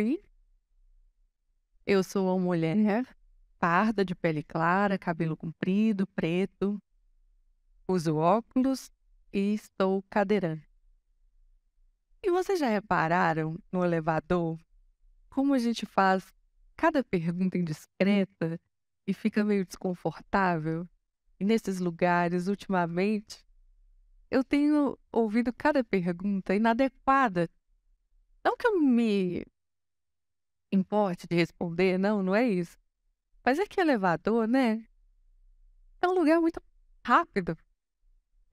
Oi, eu sou uma mulher parda, de pele clara, cabelo uhum. comprido, preto, uso óculos e estou cadeirante. E vocês já repararam no elevador como a gente faz cada pergunta indiscreta uhum. e fica meio desconfortável? E nesses lugares, ultimamente, eu tenho ouvido cada pergunta inadequada. Não que eu me importe de responder, não, não é isso. Mas é que elevador, né? É um lugar muito rápido.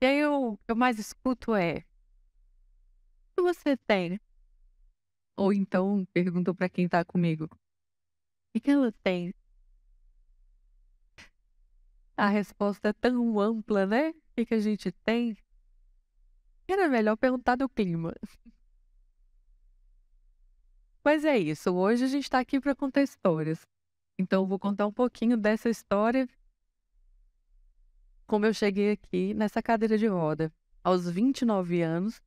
E aí eu, o que eu mais escuto é: o que você tem? Ou então pergunto para quem tá comigo: o que, ela tem? A resposta é tão ampla, né? O que, que a gente tem? Era melhor perguntar do clima. Mas é isso, hoje a gente está aqui para contar histórias. Então eu vou contar um pouquinho dessa história, como eu cheguei aqui nessa cadeira de roda. Aos 29 anos,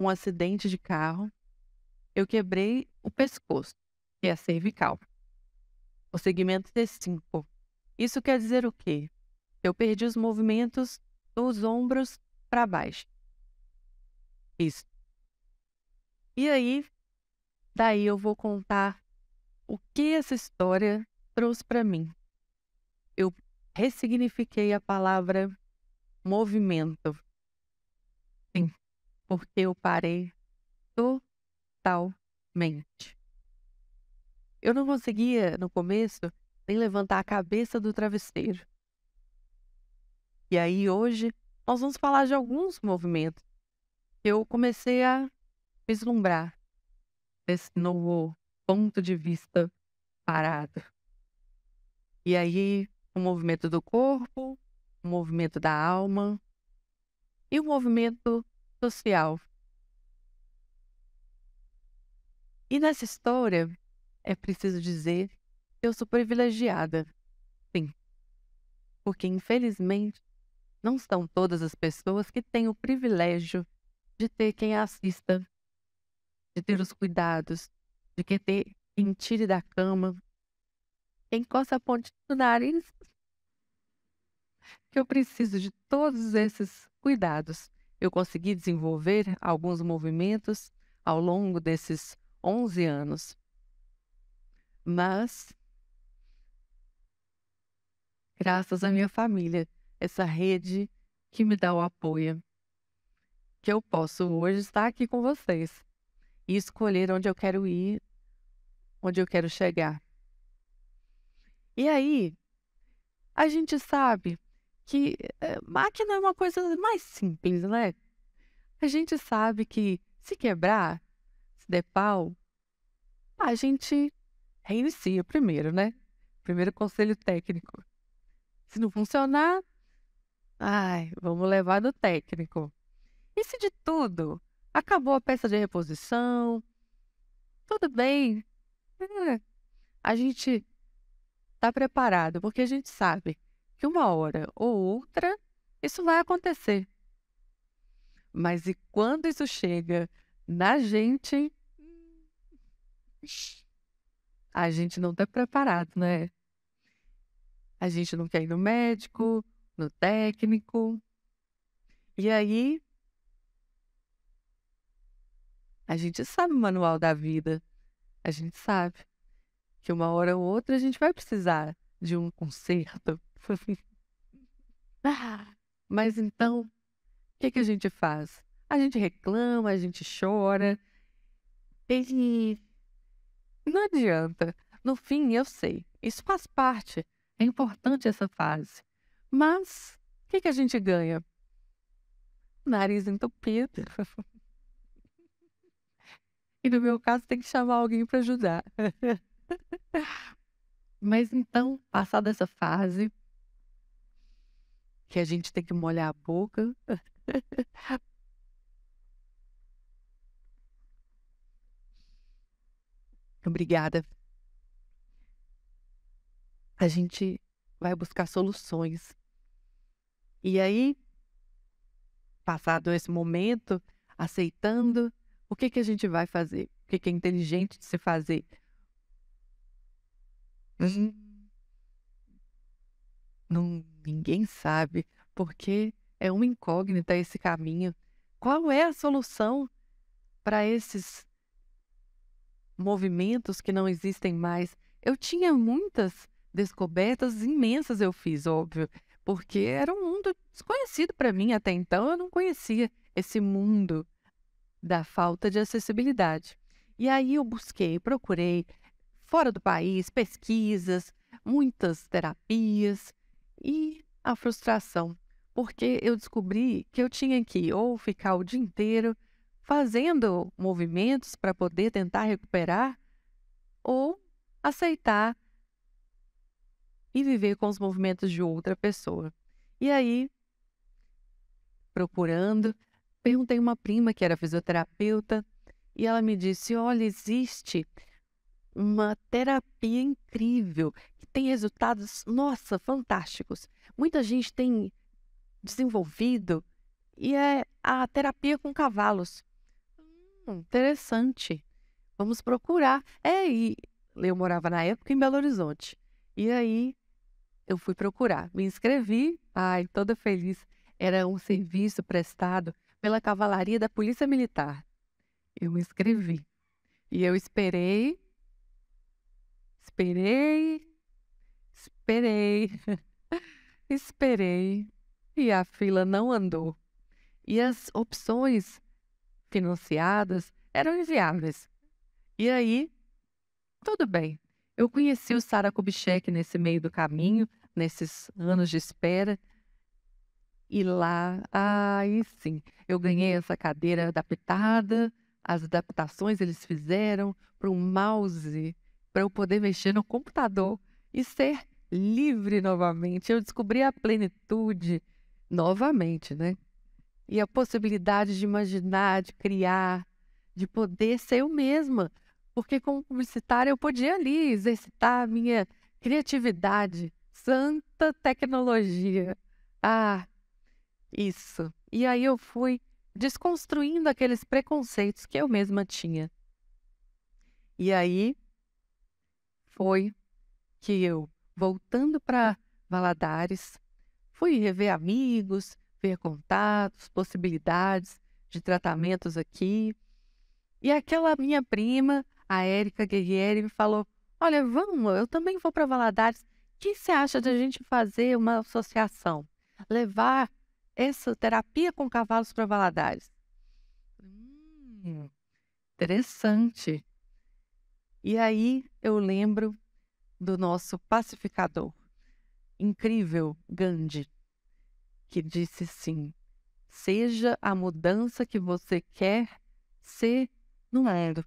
um acidente de carro, eu quebrei o pescoço, que é a cervical. O segmento T5. Isso quer dizer o quê? Eu perdi os movimentos dos ombros para baixo. Isso. E aí, Daí eu vou contar o que essa história trouxe para mim. Eu ressignifiquei a palavra movimento. Sim, porque eu parei totalmente. Eu não conseguia, no começo, nem levantar a cabeça do travesseiro. E aí, hoje, nós vamos falar de alguns movimentos que eu comecei a vislumbrar esse novo ponto de vista parado. E aí, o movimento do corpo, o movimento da alma e o movimento social. E nessa história, é preciso dizer que eu sou privilegiada, sim. Porque, infelizmente, não são todas as pessoas que têm o privilégio de ter quem assista de ter os cuidados, de que ter quem tire da cama, quem coça a ponte do nariz, que eu preciso de todos esses cuidados. Eu consegui desenvolver alguns movimentos ao longo desses 11 anos. Mas, graças à minha família, essa rede que me dá o apoio, que eu posso hoje estar aqui com vocês e escolher onde eu quero ir, onde eu quero chegar. E aí, a gente sabe que eh, máquina é uma coisa mais simples, né? A gente sabe que se quebrar, se der pau, a gente reinicia primeiro, né? Primeiro conselho técnico. Se não funcionar, ai, vamos levar no técnico. E se de tudo acabou a peça de reposição, tudo bem. É, a gente está preparado, porque a gente sabe que uma hora ou outra isso vai acontecer. Mas e quando isso chega na gente, a gente não está preparado, né? A gente não quer ir no médico, no técnico. E aí a gente sabe o manual da vida. A gente sabe que uma hora ou outra a gente vai precisar de um conserto. Ah, mas então, o que, que a gente faz? A gente reclama, a gente chora. Ele não adianta. No fim, eu sei. Isso faz parte. É importante essa fase. Mas o que, que a gente ganha? Nariz entupido. E no meu caso, tem que chamar alguém para ajudar. Mas então, passada essa fase, que a gente tem que molhar a boca. Obrigada. A gente vai buscar soluções. E aí, passado esse momento, aceitando o que, que a gente vai fazer? O que, que é inteligente de se fazer? Hum. Não, ninguém sabe, porque é uma incógnita esse caminho. Qual é a solução para esses movimentos que não existem mais? Eu tinha muitas descobertas imensas, eu fiz, óbvio, porque era um mundo desconhecido para mim até então, eu não conhecia esse mundo da falta de acessibilidade. E aí eu busquei, procurei fora do país, pesquisas, muitas terapias e a frustração, porque eu descobri que eu tinha que ou ficar o dia inteiro fazendo movimentos para poder tentar recuperar ou aceitar e viver com os movimentos de outra pessoa. E aí, procurando, perguntei a uma prima que era fisioterapeuta e ela me disse: Olha, existe uma terapia incrível que tem resultados, nossa, fantásticos. Muita gente tem desenvolvido e é a terapia com cavalos. Hum, interessante. Vamos procurar. É, e eu morava na época em Belo Horizonte. E aí eu fui procurar, me inscrevi, ai, toda feliz. Era um serviço prestado pela cavalaria da Polícia Militar. Eu me inscrevi. E eu esperei, esperei, esperei, esperei. E a fila não andou. E as opções financiadas eram inviáveis. E aí, tudo bem. Eu conheci o Sara Kubitschek nesse meio do caminho, nesses anos de espera, e lá, aí sim, eu ganhei uhum. essa cadeira adaptada, as adaptações eles fizeram para um mouse, para eu poder mexer no computador e ser livre novamente. Eu descobri a plenitude novamente, né? E a possibilidade de imaginar, de criar, de poder ser eu mesma. Porque como publicitária eu podia ali exercitar a minha criatividade, santa tecnologia. Ah, isso. E aí eu fui desconstruindo aqueles preconceitos que eu mesma tinha. E aí foi que eu, voltando para Valadares, fui rever amigos, ver contatos, possibilidades de tratamentos aqui. E aquela minha prima, a Érica Guerrieri, me falou: Olha, vamos, eu também vou para Valadares. O que você acha de a gente fazer uma associação? Levar essa terapia com cavalos para Valadares. Hum, interessante. E aí eu lembro do nosso pacificador, incrível Gandhi, que disse sim. Seja a mudança que você quer ser no mundo.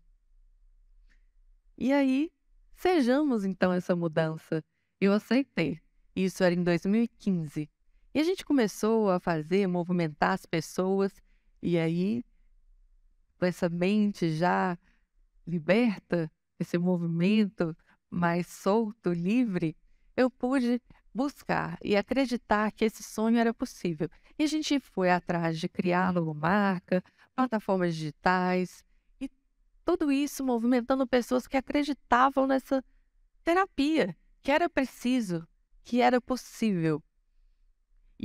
E aí, sejamos então essa mudança. Eu aceitei. Isso era em 2015. E a gente começou a fazer, movimentar as pessoas, e aí, com essa mente já liberta, esse movimento mais solto, livre, eu pude buscar e acreditar que esse sonho era possível. E a gente foi atrás de criar logomarca, plataformas digitais, e tudo isso movimentando pessoas que acreditavam nessa terapia, que era preciso, que era possível.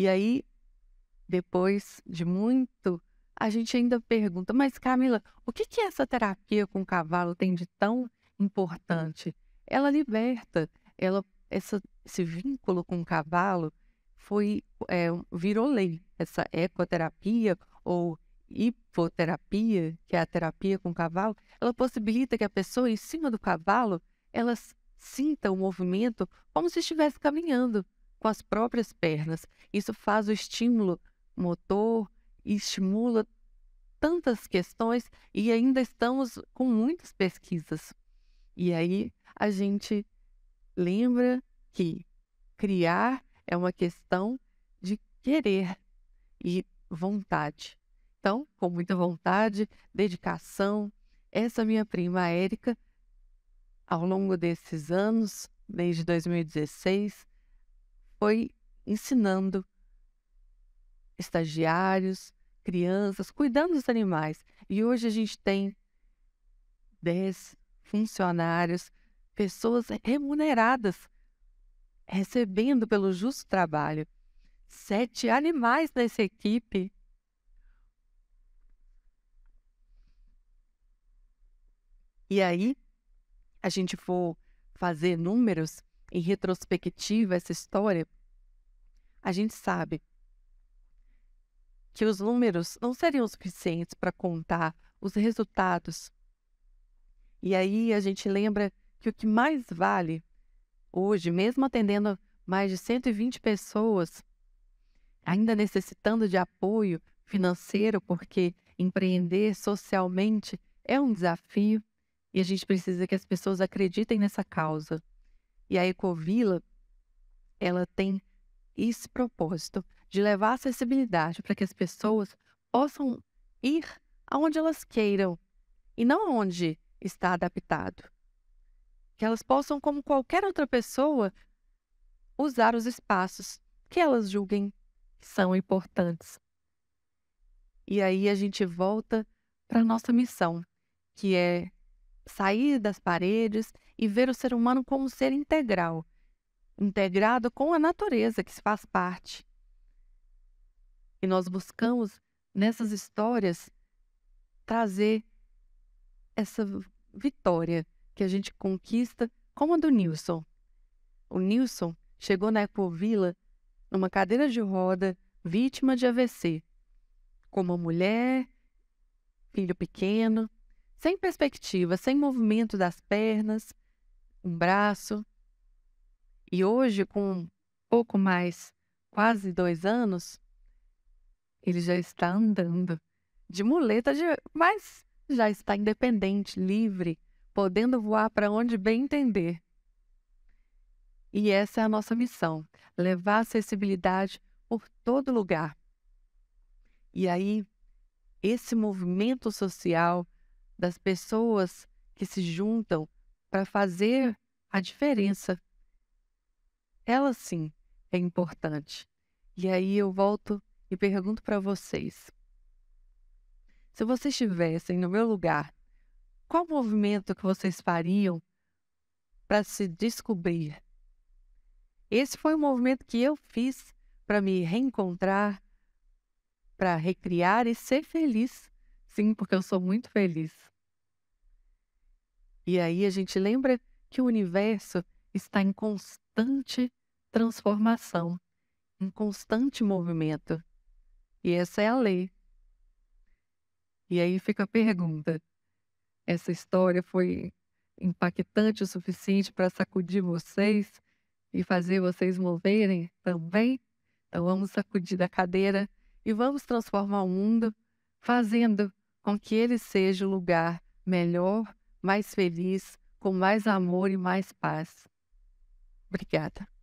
E aí, depois de muito, a gente ainda pergunta, mas Camila, o que, que essa terapia com o cavalo tem de tão importante? Ela liberta, ela, essa, esse vínculo com o cavalo foi é, virou lei. Essa ecoterapia ou hipoterapia, que é a terapia com o cavalo, ela possibilita que a pessoa em cima do cavalo ela sinta o movimento como se estivesse caminhando com as próprias pernas. Isso faz o estímulo motor e estimula tantas questões e ainda estamos com muitas pesquisas. E aí a gente lembra que criar é uma questão de querer e vontade. Então, com muita vontade, dedicação, essa minha prima Érica, ao longo desses anos, desde 2016, foi ensinando estagiários, crianças, cuidando dos animais. E hoje a gente tem 10 funcionários, pessoas remuneradas, recebendo pelo justo trabalho. Sete animais nessa equipe. E aí, a gente for fazer números, em retrospectiva essa história, a gente sabe que os números não seriam suficientes para contar os resultados. E aí a gente lembra que o que mais vale hoje, mesmo atendendo mais de 120 pessoas, ainda necessitando de apoio financeiro, porque empreender socialmente é um desafio e a gente precisa que as pessoas acreditem nessa causa. E a Ecovila, ela tem esse propósito de levar acessibilidade para que as pessoas possam ir aonde elas queiram e não onde está adaptado. Que elas possam, como qualquer outra pessoa, usar os espaços que elas julguem são importantes. E aí a gente volta para a nossa missão, que é sair das paredes e ver o ser humano como um ser integral, integrado com a natureza que se faz parte. E nós buscamos nessas histórias trazer essa vitória que a gente conquista, como a do Nilson. O Nilson chegou na Ecovila numa cadeira de roda, vítima de AVC, com uma mulher, filho pequeno, sem perspectiva, sem movimento das pernas, um braço. E hoje, com pouco mais, quase dois anos, ele já está andando de muleta, de... mas já está independente, livre, podendo voar para onde bem entender. E essa é a nossa missão: levar acessibilidade por todo lugar. E aí, esse movimento social das pessoas que se juntam para fazer a diferença. Ela sim é importante. E aí eu volto e pergunto para vocês: se vocês estivessem no meu lugar, qual movimento que vocês fariam para se descobrir? Esse foi o movimento que eu fiz para me reencontrar, para recriar e ser feliz. Sim, porque eu sou muito feliz. E aí a gente lembra que o universo está em constante transformação, em constante movimento. E essa é a lei. E aí fica a pergunta: essa história foi impactante o suficiente para sacudir vocês e fazer vocês moverem também? Então vamos sacudir da cadeira e vamos transformar o mundo, fazendo com que ele seja o lugar melhor mais feliz, com mais amor e mais paz. Obrigada.